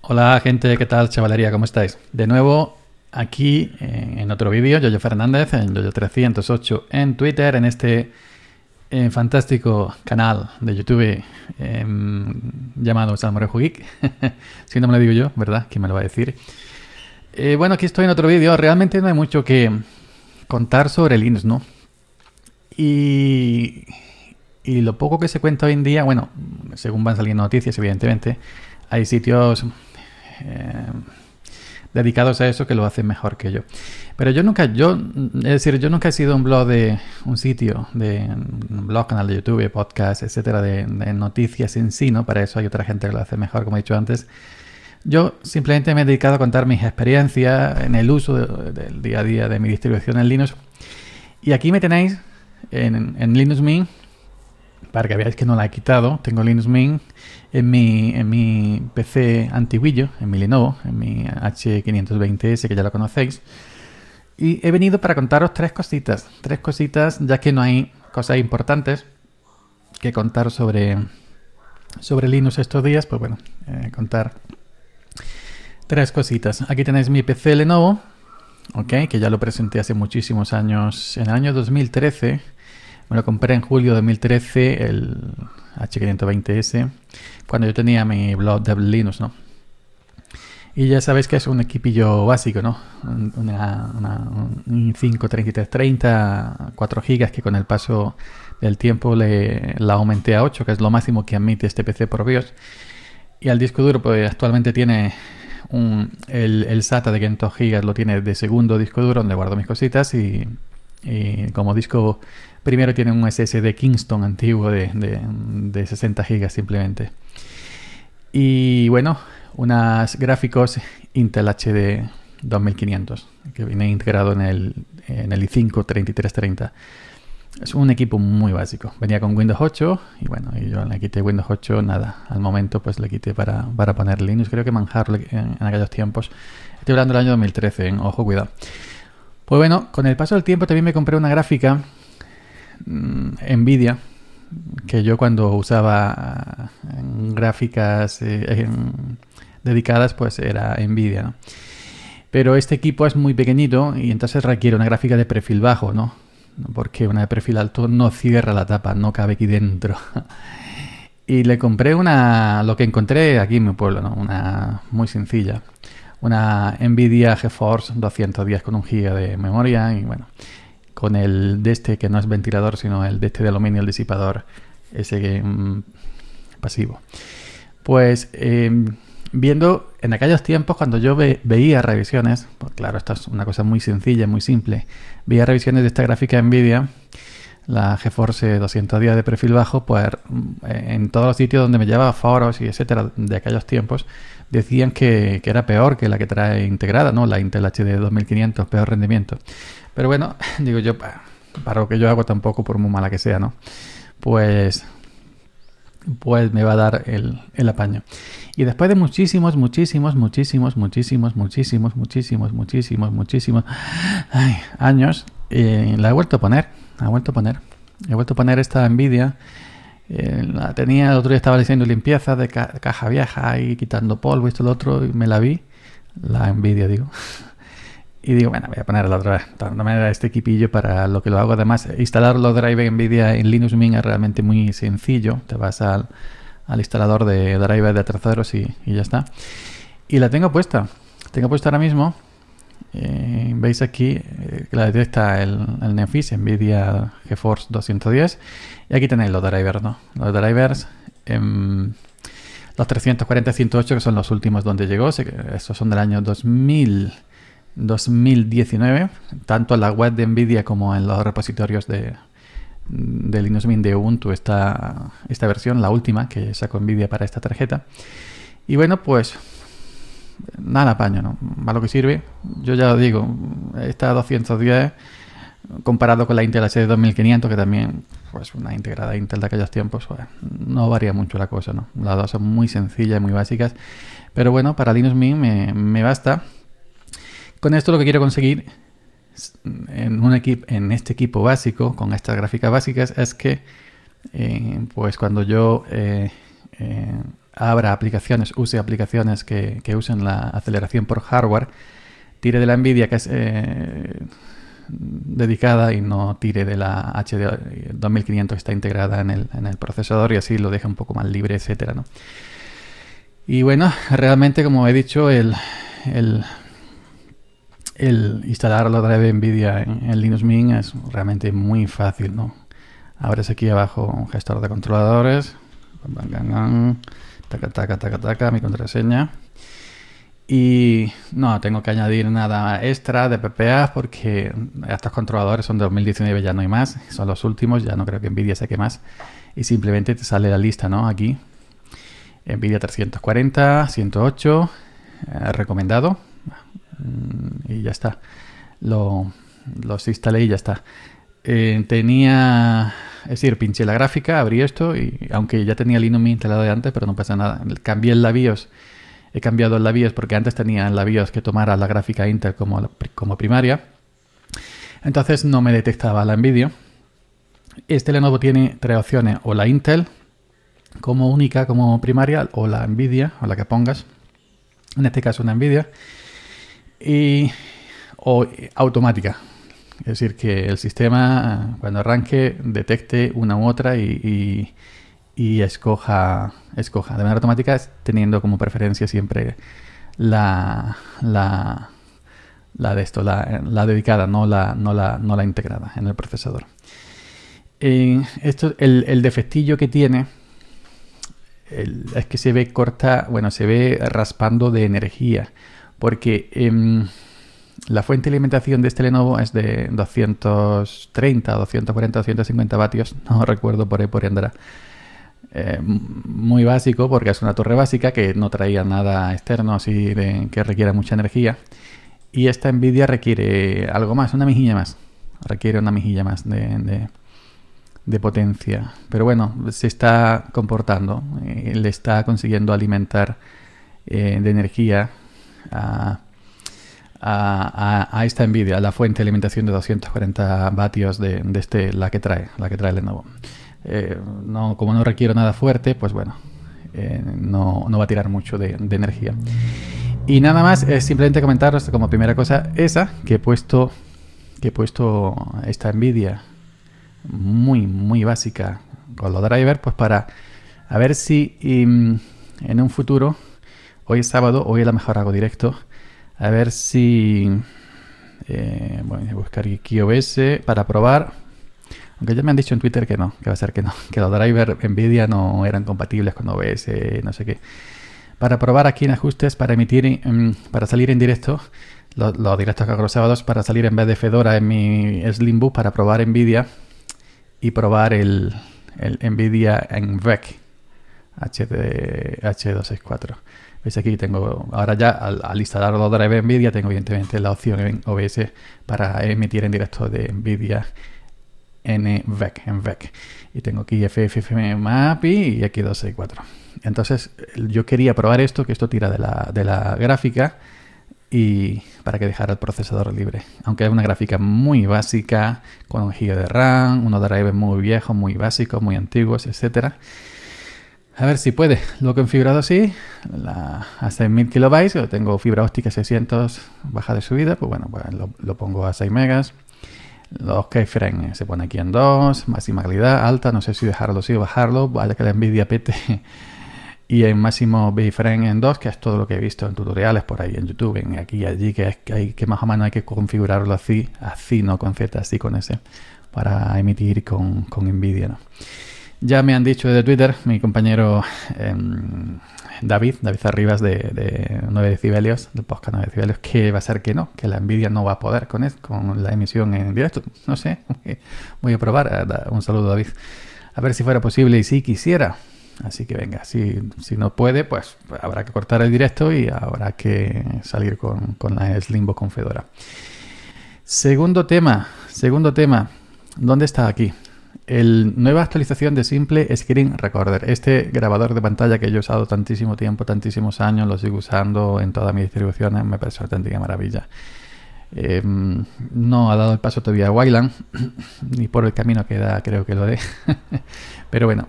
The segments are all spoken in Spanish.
Hola gente, ¿qué tal chavalería? ¿Cómo estáis? De nuevo aquí eh, en otro vídeo, Yoyo Fernández, en Yoyo308 en Twitter, en este eh, fantástico canal de YouTube em, llamado Salmorejo Geek. si no me lo digo yo, ¿verdad? ¿Quién me lo va a decir? Eh, bueno, aquí estoy en otro vídeo. Realmente no hay mucho que contar sobre INS, ¿no? Y, y lo poco que se cuenta hoy en día, bueno, según van saliendo noticias, evidentemente, hay sitios eh, dedicados a eso que lo hacen mejor que yo. Pero yo nunca, yo, es decir, yo nunca he sido un blog de un sitio, de un blog, canal de YouTube, podcast, etcétera, de, noticias en sí, ¿no? Para eso hay otra gente que lo hace mejor, como he dicho antes. Yo simplemente me he dedicado a contar mis experiencias en el uso del día a día de mi distribución en Linux. Y aquí me tenéis en, Linux Mint para que veáis que no la he quitado, tengo Linux Mint en mi, en mi PC antiguillo, en mi Lenovo, en mi H520S, que ya lo conocéis. Y he venido para contaros tres cositas, tres cositas, ya que no hay cosas importantes que contar sobre, sobre Linux estos días, pues bueno, eh, contar tres cositas. Aquí tenéis mi PC Lenovo, ok, que ya lo presenté hace muchísimos años, en el año 2013 me lo compré en julio de 2013, el H520S, cuando yo tenía mi blog de Linux, ¿no? Y ya sabéis que es un equipillo básico, ¿no? Una, una, un 53330, 4 GB, que con el paso del tiempo le, la aumenté a 8, que es lo máximo que admite este PC por BIOS. Y al disco duro, pues actualmente tiene el, SATA de 500 GB, lo tiene de segundo disco duro, donde guardo mis cositas y como disco, primero tiene un SSD Kingston antiguo de, 60 GB simplemente. Y bueno, unos gráficos Intel HD 2500 que viene integrado en el, en el i5 3330. Es un equipo muy básico. Venía con Windows 8 y bueno, yo le quité Windows 8, nada. Al momento pues le quité para, poner Linux. Creo que Manjar en, aquellos tiempos. Estoy hablando del año 2013, ¿eh? ojo, cuidado. Pues bueno, con el paso del tiempo también me compré una gráfica mm, Nvidia, que yo cuando usaba ah, gráficas eh, dedicadas pues era Nvidia, Pero este equipo es muy pequeñito y entonces requiere una gráfica de perfil bajo, ¿no? Porque una de perfil alto no cierra la tapa, no cabe aquí dentro. y le compré una, lo que encontré aquí en mi pueblo, ¿no? Una muy sencilla una Nvidia GeForce 210 con un giga de memoria y bueno, con el de este que no es ventilador, sino el de este de aluminio, el disipador, ese mm, pasivo. Pues em, viendo en aquellos tiempos cuando yo veía revisiones, pues claro, esta es una cosa muy sencilla, muy simple, veía revisiones de esta gráfica Nvidia, la GeForce 210 de perfil bajo, pues mm, en todos los sitios donde me llevaba foros y etcétera de aquellos tiempos, decían que, era peor que la que trae integrada, ¿no? La Intel HD 2500, peor rendimiento. Pero bueno, digo yo, para lo que yo hago tampoco, por muy mala que sea, ¿no? Pues, pues me va a dar el, el apaño. Y después de muchísimos, muchísimos, muchísimos, muchísimos, muchísimos, muchísimos, muchísimos, muchísimos ay, años, eh, la he vuelto a poner, ha he vuelto a poner, he vuelto a poner esta Nvidia eh, la tenía, el otro día estaba haciendo limpieza de caja vieja y quitando polvo, esto, lo otro, y me la vi, la envidia, digo. y digo, bueno, voy a ponerla otra vez. De alguna manera este equipillo para lo que lo hago, además, instalar los drivers NVIDIA en Linux Mint es realmente muy sencillo. Te vas al, instalador de drivers de terceros y, y ya está. Y la tengo puesta. Tengo puesta ahora mismo eh, veis aquí que eh, la detecta el, el Nefis NVIDIA GeForce 210 y aquí tenéis los drivers, ¿no? Los drivers, em, los 340 108 que son los últimos donde llegó, estos son del año 2000, 2019, tanto en la web de NVIDIA como en los repositorios de, de Linux Mint de Ubuntu esta, esta versión, la última que sacó NVIDIA para esta tarjeta. Y bueno, pues nada paño, ¿no? Más lo que sirve. Yo ya lo digo, esta 210 comparado con la Intel HD 2500, que también pues una integrada Intel de aquellos tiempos, pues, no varía mucho la cosa, ¿no? Las dos son muy sencillas, muy básicas, pero bueno, para Linux Mint me, me, basta. Con esto lo que quiero conseguir en, un en este equipo básico, con estas gráficas básicas, es que eh, pues cuando yo eh, eh, abra aplicaciones, use aplicaciones que, usen la aceleración por hardware, tire de la NVIDIA que es eh, dedicada y no tire de la HD 2500 que está integrada en el, procesador y así lo deja un poco más libre, etcétera, Y bueno, realmente como he dicho, el, el, instalar la drive NVIDIA en, Linux Mint es realmente muy fácil, ¿no? Abres aquí abajo un gestor de controladores, Taca, taca, taca, taca, mi contraseña. Y no tengo que añadir nada extra de PPA porque estos controladores son de 2019, ya no hay más, son los últimos, ya no creo que Nvidia saque más. Y simplemente te sale la lista, ¿no? Aquí, Nvidia 340, 108, eh, recomendado. Mm, y ya está. Lo, los instalé y ya está. Eh, tenía, es decir, pinché la gráfica, abrí esto y aunque ya tenía Linux instalado de antes, pero no pasa nada. Cambié el BIOS, he cambiado el BIOS porque antes tenía el la BIOS que tomara la gráfica Intel como, como primaria. Entonces no me detectaba la NVIDIA. Este Lenovo tiene tres opciones, o la Intel como única, como primaria, o la NVIDIA, o la que pongas. En este caso una NVIDIA. Y, o eh, automática, es decir, que el sistema cuando arranque detecte una u otra y, y, escoja, escoja de manera automática teniendo como preferencia siempre la, la, la de esto, la, dedicada, no la, no, no la, integrada en el procesador. esto, el, el defectillo que tiene es que se ve corta, bueno, se ve raspando de energía, porque em, la fuente de alimentación de este Lenovo es de 230, 240, 250 vatios, no recuerdo por ahí, por ahí andará. Eh, muy básico porque es una torre básica que no traía nada externo así que requiera mucha energía. Y esta Nvidia requiere algo más, una mejilla más. Requiere una mejilla más de, de, potencia. Pero bueno, se está comportando, eh, le está consiguiendo alimentar eh, de energía a a, a, a, esta NVIDIA, la fuente de alimentación de 240 vatios de, este, la que trae, la que trae Lenovo. Eh, no, como no requiero nada fuerte, pues bueno, eh, no, va a tirar mucho de, energía. Y nada más, es simplemente comentaros como primera cosa esa, que he puesto, que he puesto esta envidia muy, muy básica con los drivers, pues para a ver si mm, en un futuro, hoy es sábado, hoy a lo mejor hago directo, a ver si... Eh, voy a buscar OBS para probar. Aunque ya me han dicho en Twitter que no, que va a ser que no, que los drivers NVIDIA no eran compatibles con OBS, no sé qué. Para probar aquí en ajustes, para emitir, para salir en directo, los, directos que hago los sábados, para salir en vez de Fedora en mi Slimbook, para probar NVIDIA y probar el, el NVIDIA en e HD, H264. Veis aquí tengo, ahora ya al, instalar los drivers NVIDIA, tengo evidentemente la opción en OBS para emitir en directo de NVIDIA NVEC, VEC. Y tengo aquí FFFMAPI y aquí 264. Entonces, yo quería probar esto, que esto tira de la, gráfica y para que dejara el procesador libre. Aunque es una gráfica muy básica, con un giro de RAM, unos drivers muy viejos, muy básicos, muy antiguos, etcétera a ver si puede. Lo he configurado así, la, a 6.000 kilobytes. Yo tengo fibra óptica 600, baja de subida. Pues bueno, pues lo, pongo a 6 megas. Los keyframes eh, se pone aquí en 2, máxima calidad, alta. No sé si dejarlo así o bajarlo. Vale que la NVIDIA pete. Y en máximo frame en 2, que es todo lo que he visto en tutoriales por ahí en YouTube, en aquí y allí, que, hay, que más o menos hay que configurarlo así, así, no con Z, así con ese, para emitir con, con NVIDIA. ¿no? Ya me han dicho de Twitter, mi compañero em, David, David Arribas de, de 9 decibelios, del podcast 9 decibelios, que va a ser que no, que la envidia no va a poder con, esto con la emisión en directo. No sé, voy a probar. Un saludo, David. A ver si fuera posible y si quisiera. Así que venga, si, no puede, pues habrá que cortar el directo y habrá que salir con, con la Slimbo con Fedora. Segundo tema, segundo tema. ¿Dónde está aquí? el nueva actualización de Simple Screen Recorder. Este grabador de pantalla que yo he usado tantísimo tiempo, tantísimos años, lo sigo usando en todas mis distribuciones, me parece una auténtica maravilla. Em, no ha dado el paso todavía a Wayland, ni por el camino que da, creo que lo dé. Pero bueno,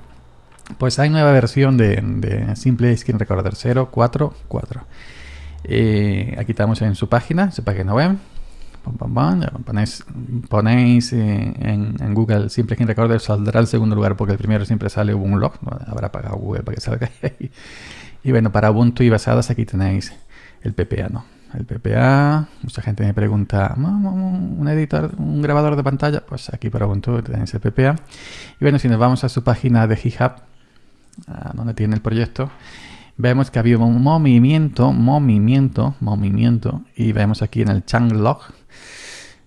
pues hay nueva versión de, Simple Screen Recorder 044. Eh, aquí estamos en su página, sepa que no web ponéis, ponéis en, Google siempre Skin Recorder, saldrá el segundo lugar porque el primero siempre sale un log. habrá pagado Google para que salga. y bueno, para Ubuntu y basadas aquí tenéis el PPA, ¿no? El PPA, mucha gente me pregunta, ¿un editor, un grabador de pantalla? Pues aquí para Ubuntu tenéis el PPA. Y bueno, si nos vamos a su página de GitHub, donde tiene el proyecto, vemos que ha habido un movimiento, movimiento, movimiento, y vemos aquí en el changlog,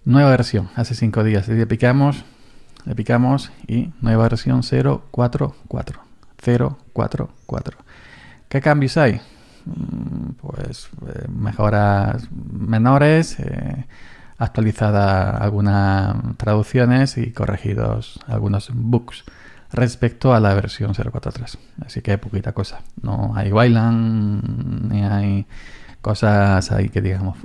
Nueva versión, hace cinco días. Le picamos, le picamos y nueva versión 044. 044. ¿Qué cambios hay? Mm, pues eh, mejoras menores, eh, actualizadas algunas traducciones y corregidos algunos bugs respecto a la versión 043. Así que poquita cosa. No hay bailan, ni hay cosas ahí que digamos,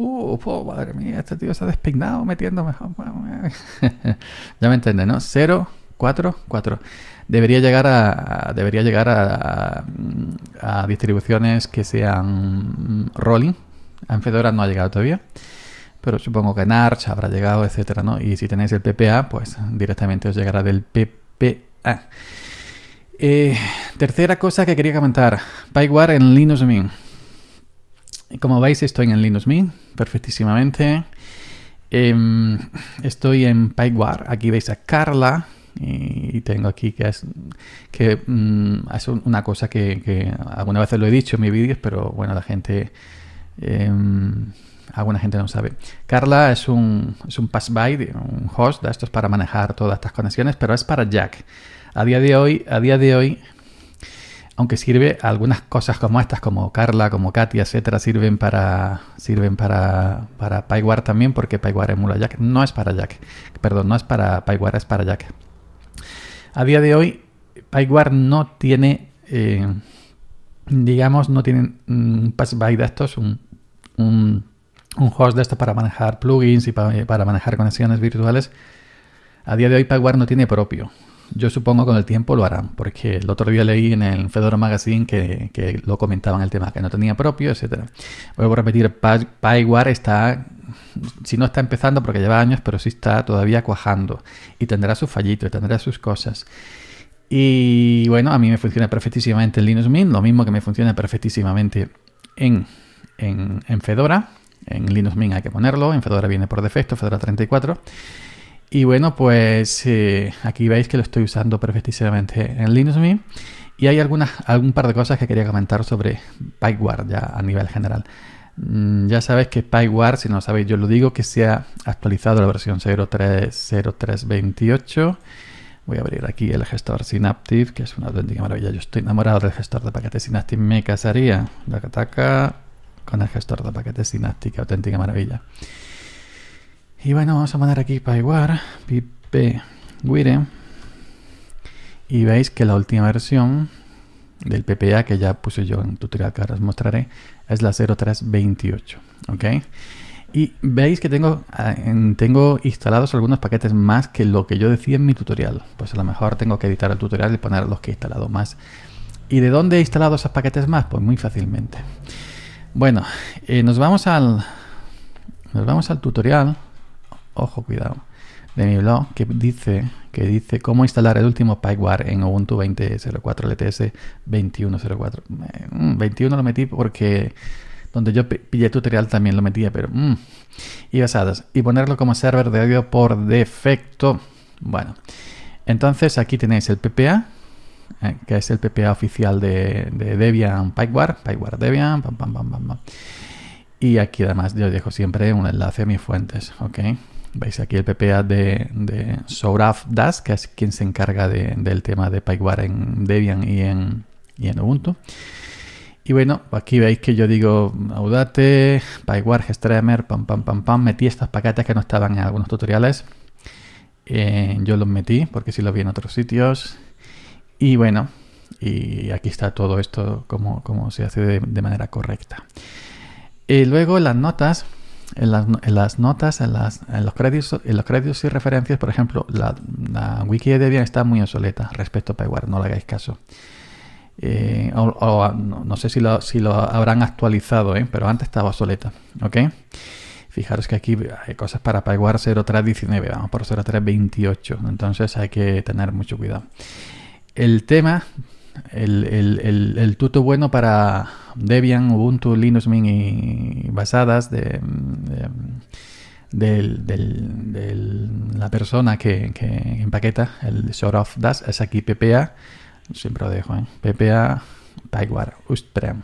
madre mía, este tío se ha despeinado metiéndome. ya me entiendes, ¿no? 0, 4, 4. Debería llegar a, debería llegar a, distribuciones que sean rolling. En Fedora no ha llegado todavía pero supongo que en Arch habrá llegado, etcétera, ¿no? Y si tenéis el PPA, pues directamente os llegará del PPA. Eh, tercera cosa que quería comentar, PyWare en Linux Mint. Como veis, estoy en Linux Mint perfectísimamente. Em, estoy en PyWare. Aquí veis a Carla. Y tengo aquí que es, que, mm, es una cosa que, alguna vez veces lo he dicho en mis vídeos, pero bueno, la gente em, alguna gente no sabe. Carla es un, es un pass-by, un host Esto es para manejar todas estas conexiones, pero es para Jack. A día de hoy, a día de hoy aunque sirve algunas cosas como estas, como Carla, como Katia, etcétera, sirven para sirven para, para también, porque PyWare emula Jack. No es para Jack, perdón, no es para PyWare, es para Jack. A día de hoy, PyWare no tiene, eh, digamos, no tiene mm, un pass by de estos, un, un, host de estos para manejar plugins y eh, para, manejar conexiones virtuales. A día de hoy, PyWare no tiene propio. Yo supongo que con el tiempo lo harán, porque el otro día leí en el Fedora Magazine que, lo comentaban el tema, que no tenía propio, etcétera. Vuelvo a repetir, PyWare está, si no está empezando porque lleva años, pero sí está todavía cuajando y tendrá sus fallitos, tendrá sus cosas. Y bueno, a mí me funciona perfectísimamente en Linux Mint, lo mismo que me funciona perfectísimamente en Fedora. En Linux Mint hay que ponerlo, en Fedora viene por defecto, Fedora 34. Y bueno, pues eh, aquí veis que lo estoy usando perfectísimamente en Linux Mint. Y hay algunas, algún par de cosas que quería comentar sobre PyGuard ya a nivel general. Mm, ya sabéis que PyGuard, si no lo sabéis, yo lo digo, que se ha actualizado la versión 030328. Voy a abrir aquí el gestor Synaptic, que es una auténtica maravilla. Yo estoy enamorado del gestor de paquetes Synaptic, Me casaría, la cataca con el gestor de paquetes Synaptic, auténtica maravilla. Y bueno, vamos a poner aquí PyWare pipe Y veis que la última versión del PPA que ya puse yo en el tutorial que ahora os mostraré es la 0328. ¿Ok? Y veis que tengo, ah, tengo instalados algunos paquetes más que lo que yo decía en mi tutorial. Pues a lo mejor tengo que editar el tutorial y poner los que he instalado más. ¿Y de dónde he instalado esos paquetes más? Pues muy fácilmente. Bueno, eh, nos vamos al. Nos vamos al tutorial ojo, cuidado, de mi blog que dice, que dice cómo instalar el último PyWare en Ubuntu 20.04 LTS 21.04. 21 lo metí porque donde yo pillé tutorial también lo metía, pero... Mm. Y basadas. Y ponerlo como server de audio por defecto. Bueno, entonces aquí tenéis el PPA, eh, que es el PPA oficial de, Debian PyWare, PyWare Debian, pam, pam, pam, Y aquí además yo dejo siempre un enlace a mis fuentes, ¿ok? Veis aquí el PPA de, de Sourav Das, que es quien se encarga del tema de PyWare en Debian y en, en Ubuntu. Y bueno, aquí veis que yo digo Audate, PyWare, Streamer, pam, pam, pam, pam. Metí estas paquetes que no estaban en algunos tutoriales. Eh, yo los metí porque sí los vi en otros sitios. Y bueno, y aquí está todo esto como, como se hace de, manera correcta. Y eh, luego las notas, en las, notas, en, las, en, los créditos, en los créditos y referencias, por ejemplo, la, la wiki de Debian está muy obsoleta respecto a PyWare, no le hagáis caso. Eh, no, sé si lo, si lo habrán actualizado, ¿eh? pero antes estaba obsoleta. ¿ok? Fijaros que aquí hay cosas para PyWare 0319, vamos por 0328, entonces hay que tener mucho cuidado. El tema el, el, tuto bueno para Debian, Ubuntu, Linux Mint y basadas de, la persona que, empaqueta el sort of das es aquí PPA, siempre lo dejo, ¿eh? PPA Taiwar Ustprem.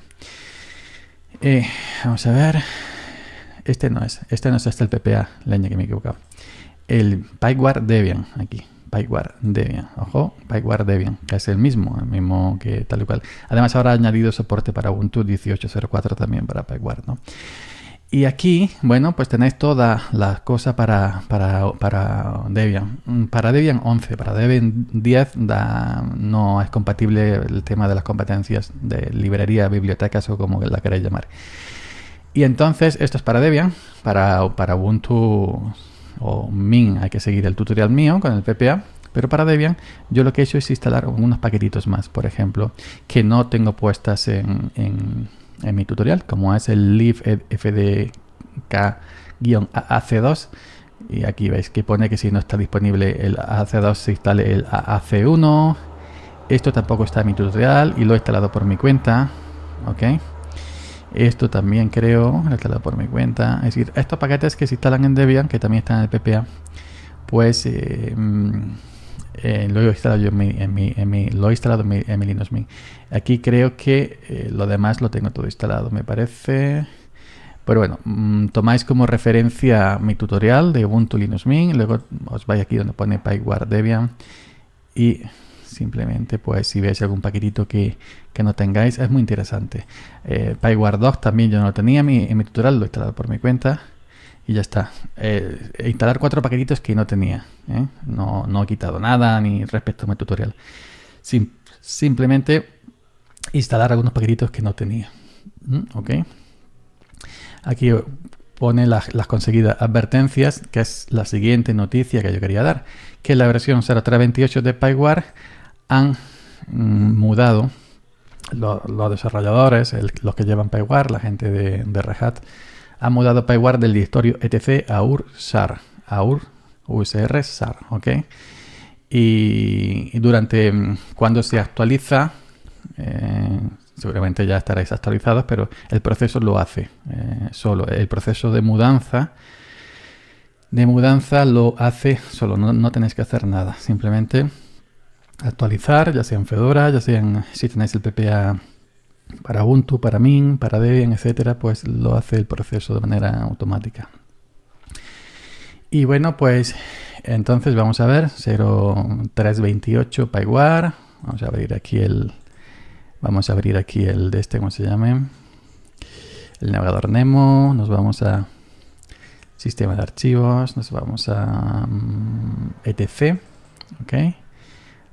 Eh, vamos a ver, este no es, este no es este el PPA, leña que me he equivocado. El pyguard Debian, aquí, PyWar Debian. Ojo, PyWare Debian, que es el mismo, el mismo que tal y cual. Además, ahora ha añadido soporte para Ubuntu 18.04 también para PyWare, ¿no? Y aquí, bueno, pues tenéis todas las cosas para, para, Debian. Mm, para Debian 11, para Debian 10 da, no es compatible el tema de las competencias de librería, bibliotecas o como la queráis llamar. Y entonces, esto es para Debian, para, para Ubuntu o min, hay que seguir el tutorial mío con el PPA, pero para Debian yo lo que he hecho es instalar unos paquetitos más, por ejemplo, que no tengo puestas en, en, mi tutorial, como es el libfdk ac 2 y aquí veis que pone que si no está disponible el AC2 se instale el AC1. Esto tampoco está en mi tutorial y lo he instalado por mi cuenta. ¿Ok? Esto también creo, instalado por mi cuenta. Es decir, estos paquetes que se instalan en Debian, que también están en el PPA, pues eh, mm, eh, lo he instalado yo en mi, Linux Mint. Aquí creo que eh, lo demás lo tengo todo instalado, me parece. Pero bueno, mm, tomáis como referencia mi tutorial de Ubuntu Linux Mint, luego os vais aquí donde pone PyWare Debian y Simplemente, pues, si veis algún paquetito que, no tengáis, es muy interesante. Eh, 2 también yo no lo tenía, mi, en mi tutorial lo he instalado por mi cuenta y ya está. Eh, instalar cuatro paquetitos que no tenía. ¿eh? No, no, he quitado nada ni respecto a mi tutorial. simplemente instalar algunos paquetitos que no tenía. ¿Mm? ¿Ok? Aquí pone las, conseguidas advertencias, que es la siguiente noticia que yo quería dar, que la versión 0328 de PyWare han mm, mudado los, desarrolladores, los que llevan PyWare, la gente de, Rehat, han mudado PyWare del directorio etc a UR-SAR a USR SAR, ¿ok? Y, durante mm, cuando se actualiza, eh, seguramente ya estaréis actualizados, pero el proceso lo hace eh, solo. El proceso de mudanza de mudanza lo hace solo, no, no tenéis que hacer nada, simplemente actualizar, ya sea en Fedora, ya sea en, si tenéis el PPA para Ubuntu, para Min, para Debian, etcétera, pues lo hace el proceso de manera automática. Y bueno, pues entonces vamos a ver 0328 PyWare, Vamos a abrir aquí el vamos a abrir aquí el de este, ¿cómo se llame? El navegador Nemo, nos vamos a sistema de archivos, nos vamos a mm, etc, ¿ok?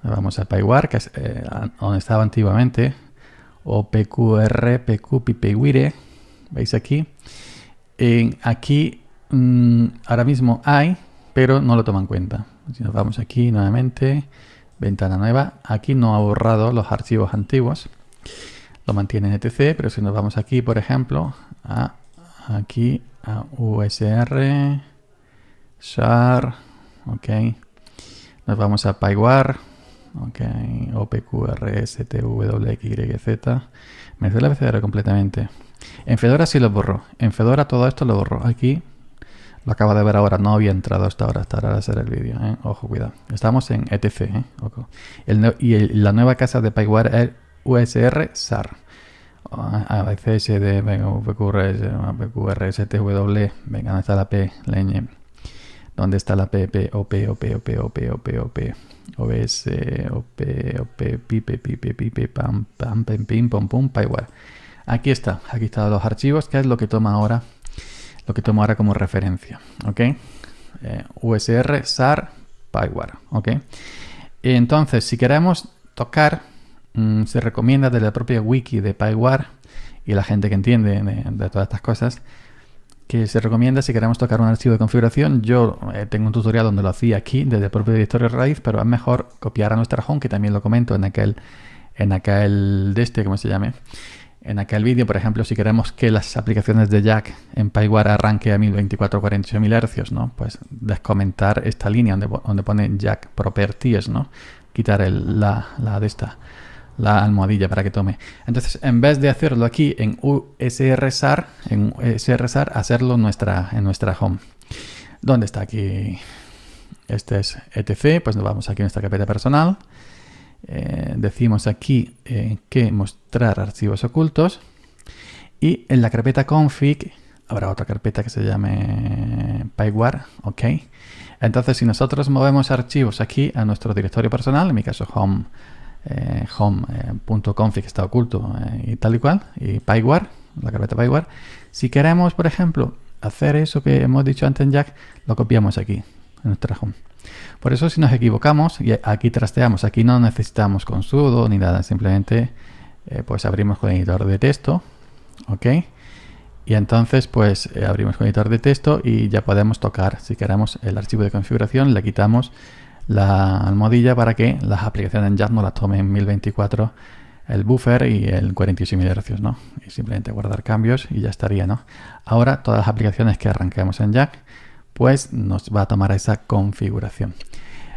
Vamos a PyWare, que es eh, donde estaba antiguamente, o PQR, PYWIRE. veis aquí. aquí mm, ahora mismo hay, pero no lo toman en cuenta. Si nos vamos aquí nuevamente, ventana nueva, aquí no ha borrado los archivos antiguos, lo mantiene en etc, pero si nos vamos aquí, por ejemplo, aquí a USR, SHAR, ok, nos vamos a PyWare, ok, OPQRSTWXYZ. Me sé la abecedario completamente. En Fedora sí lo borro. En Fedora todo esto lo borro. Aquí lo acaba de ver ahora, no había entrado hasta ahora, Estará ahora hacer el vídeo, ¿eh? ojo, cuidado. Estamos en etc, ¿eh? y la nueva casa de PyWare es USR SAR. Ah, csd. venga, S venga, está la P, Leñe. ¿Dónde está la pp, op, op, op, op, op, OP, OP, pam, pam, pim, pim, pom, pum, Aquí está, aquí están los archivos, que es lo que toma ahora, lo que toma ahora como referencia, ¿ok? Eh, USR, SAR, PyWare, ¿ok? Entonces, si queremos tocar, mm, se recomienda desde la propia wiki de PyWare y la gente que entiende de todas estas cosas, que se recomienda si queremos tocar un archivo de configuración. Yo eh, tengo un tutorial donde lo hacía aquí desde el propio directorio raíz, pero es mejor copiar a nuestra home, que también lo comento en aquel, en aquel de este, como se llame, en aquel vídeo, por ejemplo, si queremos que las aplicaciones de Jack en PyWare arranque a 1024 48.000 Hz, ¿no? Pues descomentar esta línea donde, pone Jack Properties, ¿no? Quitar la, la de esta la almohadilla para que tome. Entonces, en vez de hacerlo aquí en USRSAR, en hacerlo en nuestra, en nuestra home. ¿Dónde está aquí? Este es etc, pues nos vamos aquí a nuestra carpeta personal. Eh, decimos aquí eh, que mostrar archivos ocultos. Y en la carpeta config habrá otra carpeta que se llame PyWare, ok. Entonces, si nosotros movemos archivos aquí a nuestro directorio personal, en mi caso home, eh, home.config eh, está oculto eh, y tal y cual, y pyware, la carpeta pyware. Si queremos, por ejemplo, hacer eso que hemos dicho antes en Jack, lo copiamos aquí, en nuestra home. Por eso si nos equivocamos, y aquí trasteamos, aquí no necesitamos con sudo ni nada, simplemente pues abrimos con editor de texto, ¿ok? Y entonces pues abrimos con editor de texto y ya podemos tocar, si queremos, el archivo de configuración, le quitamos la almohadilla para que las aplicaciones en no las tomen en 1024 el buffer y el 46 Hz, ¿no? Y simplemente guardar cambios y ya estaría, ¿no? Ahora todas las aplicaciones que arranquemos en Jack, pues nos va a tomar esa configuración.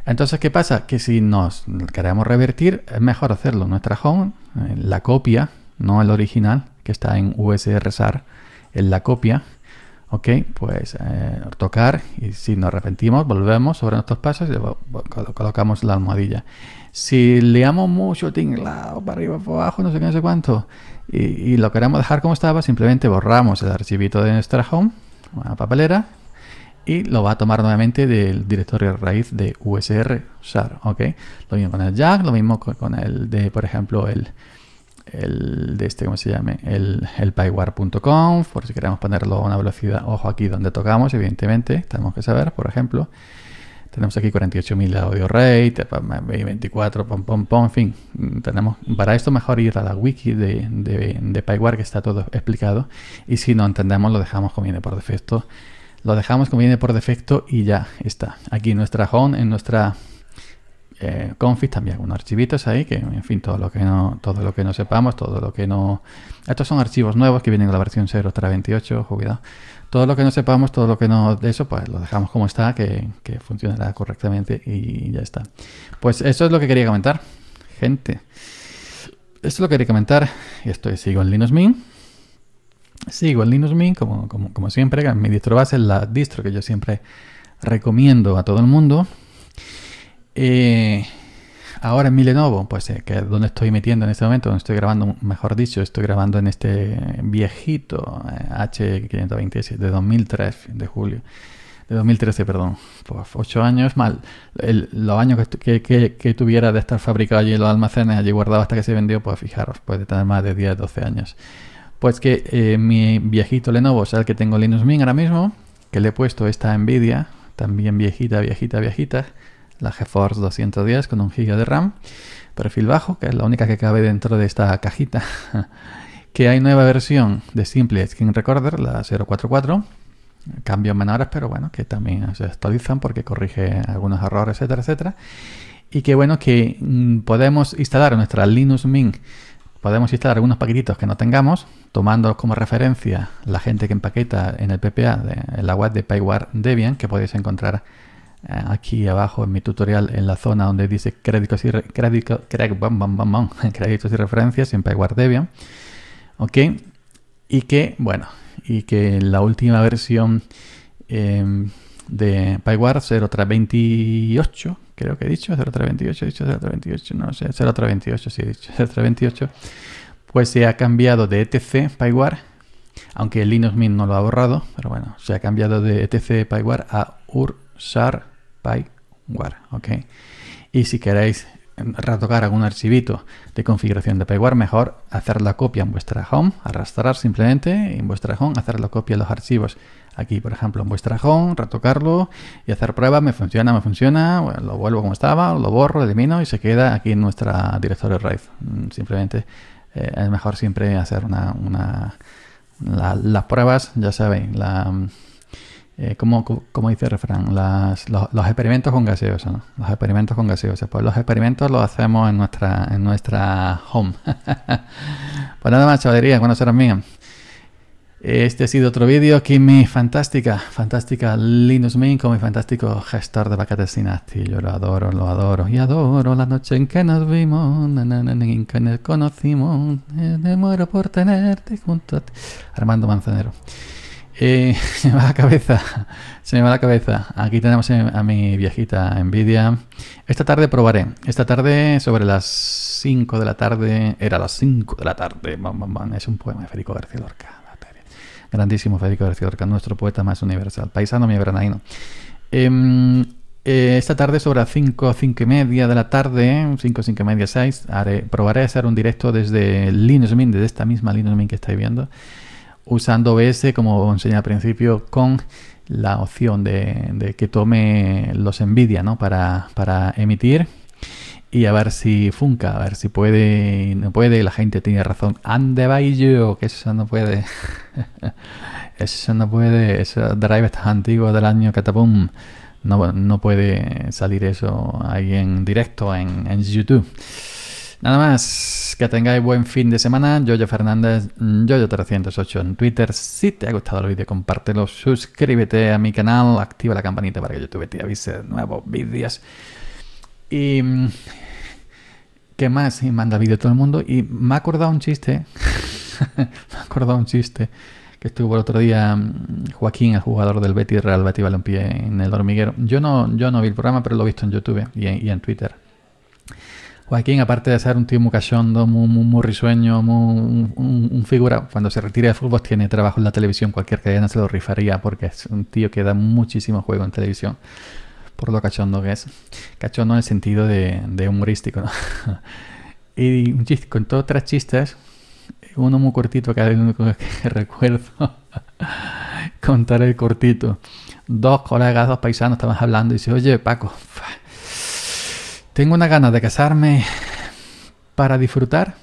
Entonces, ¿qué pasa? Que si nos queremos revertir, es mejor hacerlo en nuestra home, la copia, no el original, que está en USR SAR, en la copia, Ok, pues eh, tocar y si nos arrepentimos, volvemos sobre nuestros pasos y colocamos la almohadilla. Si leamos mucho tinglado para arriba, para abajo, no sé qué, no sé cuánto, y, lo queremos dejar como estaba, simplemente borramos el archivito de nuestra home, una papelera, y lo va a tomar nuevamente del directorio raíz de USR ¿ok? Lo mismo con el jack, lo mismo con el de, por ejemplo, el, el de este, ¿cómo se llame? El, el por si queremos ponerlo a una velocidad, ojo aquí donde tocamos, evidentemente, tenemos que saber, por ejemplo. Tenemos aquí 48.000 audio rate, 24, pom, pom, pom, en fin. Tenemos, para esto mejor ir a la wiki de, de, de Pywar, que está todo explicado. Y si no entendemos, lo dejamos como viene por defecto. Lo dejamos como viene por defecto y ya está. Aquí nuestra home, en nuestra eh, config, también algunos archivitos ahí, que en fin, todo lo que no, todo lo que no sepamos, todo lo que no. Estos son archivos nuevos que vienen de la versión 0.328, cuidado. Todo lo que no sepamos, todo lo que no de eso, pues lo dejamos como está, que, funcionará correctamente y ya está. Pues eso es lo que quería comentar, gente. Esto es lo que quería comentar. estoy sigo en Linux Mint. Sigo en Linux Mint, como, como, como siempre, mi distro base es la distro que yo siempre recomiendo a todo el mundo. Eh, ahora en mi Lenovo, pues eh, que donde estoy metiendo en este momento, donde estoy grabando, mejor dicho, estoy grabando en este viejito eh, h 526 de 2003, de julio. De 2013, perdón. Pues 8 años mal. los años que, tuviera de estar fabricado allí en los almacenes, allí guardado hasta que se vendió, pues fijaros, puede tener más de 10, 12 años. Pues que mi viejito Lenovo, o sea, el que tengo Linux Mint ahora mismo, que le he puesto esta Nvidia, también viejita, viejita, viejita, la GeForce 210 con un GB de RAM, perfil bajo, que es la única que cabe dentro de esta cajita. que hay nueva versión de Simple Skin Recorder, la 044. Cambios menores, pero bueno, que también se actualizan porque corrige algunos errores, etcétera, etcétera. Y que bueno, que mm, podemos instalar nuestra Linux Mint podemos instalar algunos paquetitos que no tengamos, tomando como referencia la gente que empaqueta en el PPA de la web de PyWare Debian, que podéis encontrar eh, aquí abajo en mi tutorial en la zona donde dice créditos y, créditos y referencias, en PyWare Debian. ¿Ok? Y que, bueno, y que la última versión em, de PyWare 0328, creo que he dicho, 0328, he dicho 0328, no sé, 0328, sí he dicho 0328, pues se ha cambiado de ETC PyWare, aunque Linux Mint no lo ha borrado, pero bueno, se ha cambiado de ETC PyWare a URSAR by ¿ok? Y si queréis em, retocar algún archivito de configuración de PyWare, mejor hacer la copia en vuestra home, arrastrar simplemente en vuestra home, hacer la copia de los archivos aquí, por ejemplo, en vuestra home, retocarlo y hacer pruebas, me funciona, me funciona, lo vuelvo como estaba, lo borro, lo elimino y se queda aquí en nuestra directorio RAID. Mm, simplemente eh, es mejor siempre hacer una, las pruebas, ya saben, la eh, como, como, dice el refrán, los, experimentos con gaseosa, ¿no? Los experimentos con gaseosa. Pues los experimentos los hacemos en nuestra, en nuestra home. pues nada más, chavalería, buenas horas mías. Este ha sido otro vídeo aquí mi fantástica, fantástica Linux Mint con mi fantástico gestor de paquetes Y Yo lo adoro, lo adoro y adoro la noche en que nos vimos, en que nos conocimos. Eh, me muero por tenerte junto a ti. Armando Manzanero. Eh, se me va la cabeza, se me va la cabeza. Aquí tenemos a mi viejita envidia. Esta tarde probaré. Esta tarde, sobre las 5 de la tarde, era las 5 de la tarde. Es un poema de Federico García Lorca. Grandísimo Federico García Lorca, nuestro poeta más universal. Paisano mi granaino. Em, eh, esta tarde, sobre las 5, 5 y media de la tarde, 5, 5 y media, 6, haré, probaré a hacer un directo desde Linux Mint, desde esta misma Linux Mint que estáis viendo usando OBS, como enseñé al principio, con la opción de, que tome los NVIDIA para, emitir y a ver si funca, a ver si puede, no puede, la gente tiene razón. Ande yo, que eso no puede. eso no puede, ese drive está antiguo del año catapum. No, no, puede salir eso ahí en directo en, en YouTube. Nada más, que tengáis buen fin de semana. Yoyo Fernández, Yoyo308 en Twitter. Si te ha gustado el vídeo, compártelo, suscríbete a mi canal, activa la campanita para que YouTube te avise de nuevos vídeos. Y. ¿Qué más? Y manda vídeo todo el mundo. Y me ha acordado un chiste. me ha acordado un chiste que estuvo el otro día mm, Joaquín, el jugador del Betty Real Betis Balompié en el hormiguero. Yo no, yo no vi el programa, pero lo he visto en YouTube y en Twitter. Joaquín, aparte de ser un tío muy cachondo, muy, muy, risueño, un, figura, cuando se retira de fútbol tiene trabajo en la televisión, cualquier cadena se lo rifaría porque es un tío que da muchísimo juego en televisión, por lo cachondo que es. Cachondo en el sentido de, humorístico, ¿no? y un chiste, contó tres chistes, uno muy cortito, que es que recuerdo, contar el cortito. Dos colegas, dos paisanos estaban hablando y dice, oye Paco, tengo una gana de casarme para disfrutar.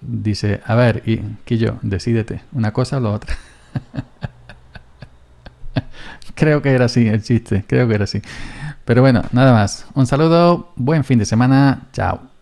Dice, a ver, y yo? decídete, una cosa o la otra. creo que era así el chiste, creo que era así. Pero bueno, nada más. Un saludo, buen fin de semana, chao.